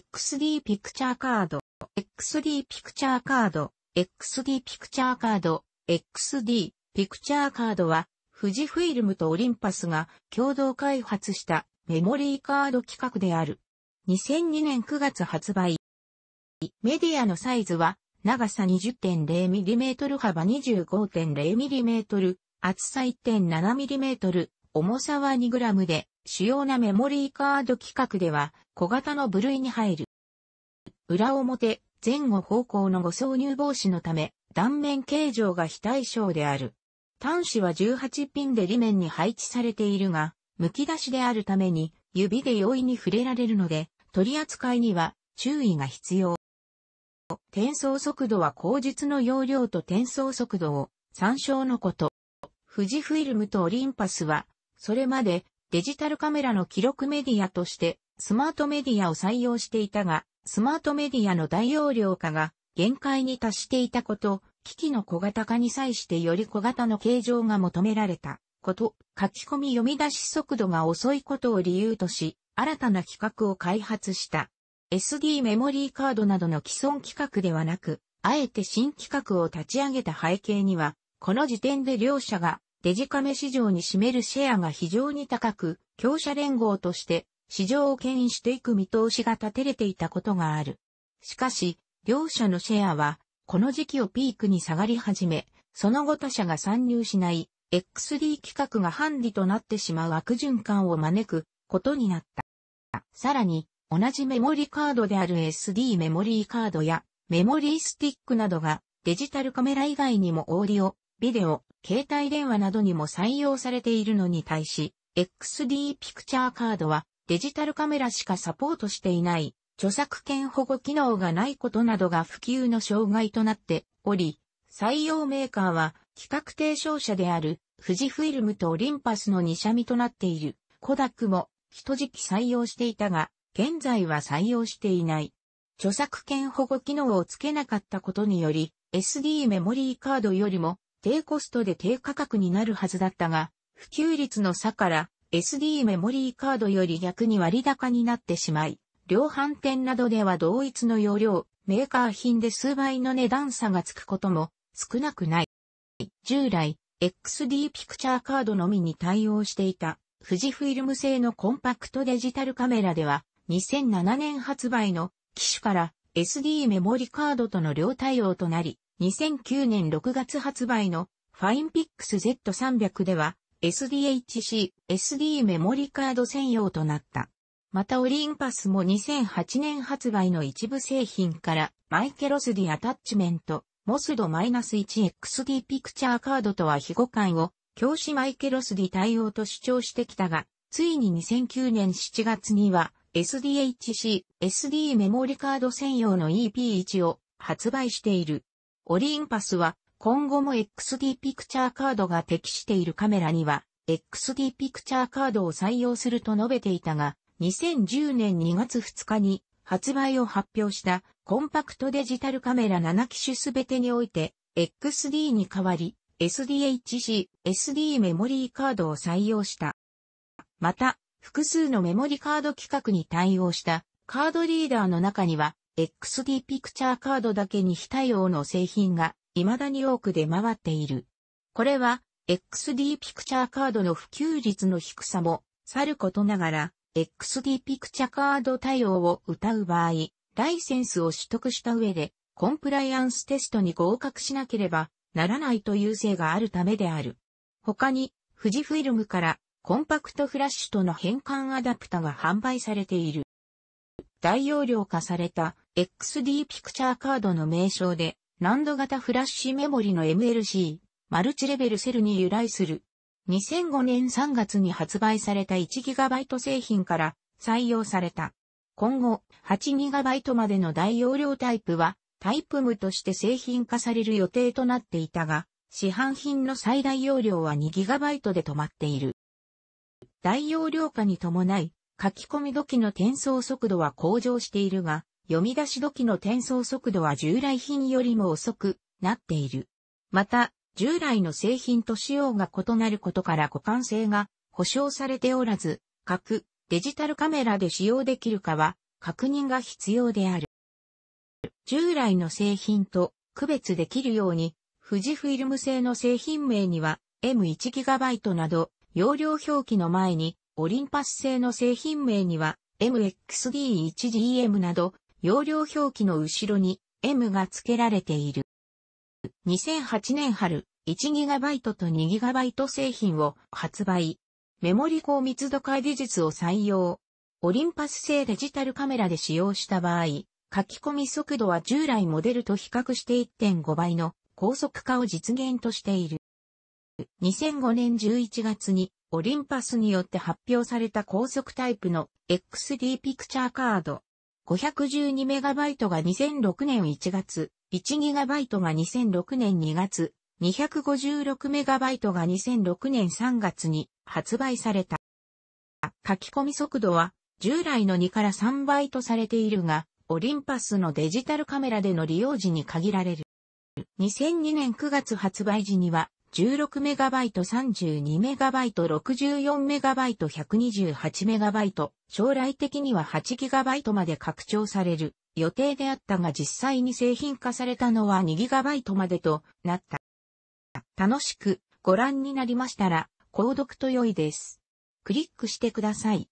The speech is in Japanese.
XD ピクチャーカード、XD ピクチャーカード、XD ピクチャーカード、XD ピクチャーカードは、富士フィルムとオリンパスが共同開発したメモリーカード企画である。2002年9月発売。メディアのサイズは、長さ 20.0mm 幅 25.0mm、厚さ 1.7mm、重さは 2g で、主要なメモリーカード規格では小型の部類に入る。裏表、前後方向の誤挿入防止のため、断面形状が非対称である。端子は18ピンで裏面に配置されているが、剥き出しであるために指で容易に触れられるので、取り扱いには注意が必要。転送速度は口述の容量と転送速度を参照のこと。富士フィルムとオリンパスは、それまでデジタルカメラの記録メディアとしてスマートメディアを採用していたが、スマートメディアの大容量化が限界に達していたこと、機器の小型化に際してより小型の形状が求められたこと、書き込み読み出し速度が遅いことを理由とし、新たな規格を開発した。SD メモリーカードなどの既存規格ではなく、あえて新規格を立ち上げた背景には、この時点で両社がデジカメ市場に占めるシェアが非常に高く、強者連合として市場を牽引していく見通しが立てれていたことがある。しかし、両社のシェアは、この時期をピークに下がり始め、その後他社が参入しない XD 規格がハンディとなってしまう悪循環を招くことになった。さらに、同じメモリカードである SD メモリーカードやメモリースティックなどがデジタルカメラ以外にもオーディオ、ビデオ、携帯電話などにも採用されているのに対し、XD ピクチャーカードはデジタルカメラしかサポートしていない、著作権保護機能がないことなどが普及の障害となっており、採用メーカーは企画提唱者である富士フィルムとオリンパスの2社身となっている。コダックも一時期採用していたが、現在は採用していない。著作権保護機能をつけなかったことにより、SD メモリーカードよりも低コストで低価格になるはずだったが、普及率の差から SD メモリーカードより逆に割高になってしまい、量販店などでは同一の容量、メーカー品で数倍の値段差がつくことも少なくない。従来、XD ピクチャーカードのみに対応していた、富士フィルム製のコンパクトデジタルカメラでは、2007年発売の機種から SD メモリカードとの両対応となり、2009年6月発売のファインピックス Z300 では SDHC、SD メモリカード専用となった。またオリンパスも2008年発売の一部製品からマイケロスディアタッチメント、モスド -1XD ピクチャーカードとは非互換を教師マイケロスディ対応と主張してきたが、ついに2009年7月には SDHC、SD メモリカード専用の EP1 を発売している。オリンパスは今後も XD ピクチャーカードが適しているカメラには XD ピクチャーカードを採用すると述べていたが、2010年2月2日に発売を発表したコンパクトデジタルカメラ7機種すべてにおいて XD に代わり SDHC、SD メモリーカードを採用した。また、複数のメモリカード規格に対応したカードリーダーの中には XD ピクチャーカードだけに非対応の製品が未だに多く出回っている。これは XD ピクチャーカードの普及率の低さもさることながら XD ピクチャーカード対応を謳う場合、ライセンスを取得した上でコンプライアンステストに合格しなければならないという性があるためである。他に富士フィルムからコンパクトフラッシュとの変換アダプタが販売されている。大容量化された XD ピクチャーカードの名称で、難度型フラッシュメモリの MLC、マルチレベルセルに由来する。2005年3月に発売された 1GB 製品から採用された。今後、8GB までの大容量タイプは、タイプ無として製品化される予定となっていたが、市販品の最大容量は 2GB で止まっている。大容量化に伴い、書き込み時の転送速度は向上しているが、読み出し時の転送速度は従来品よりも遅くなっている。また、従来の製品と仕様が異なることから互換性が保証されておらず、各デジタルカメラで使用できるかは確認が必要である。従来の製品と区別できるように、富士フィルム製の製品名には M1GB など容量表記の前にオリンパス製の製品名には MXD1GM など容量表記の後ろに M が付けられている。2008年春、1GB と 2GB 製品を発売。メモリ高密度化技術を採用。オリンパス製デジタルカメラで使用した場合、書き込み速度は従来モデルと比較して1.5倍の高速化を実現としている。2005年11月にオリンパスによって発表された高速タイプの XD ピクチャーカード。512MB が2006年1月、1GB が2006年2月、256MB が2006年3月に発売された。書き込み速度は従来の2から3倍とされているが、オリンパスのデジタルカメラでの利用時に限られる。2002年9月発売時には 16MB、32MB、64MB、128MB、将来的には 8GB まで拡張される予定であったが実際に製品化されたのは 2GB までとなった。楽しくご覧になりましたら、購読と良いです。クリックしてください。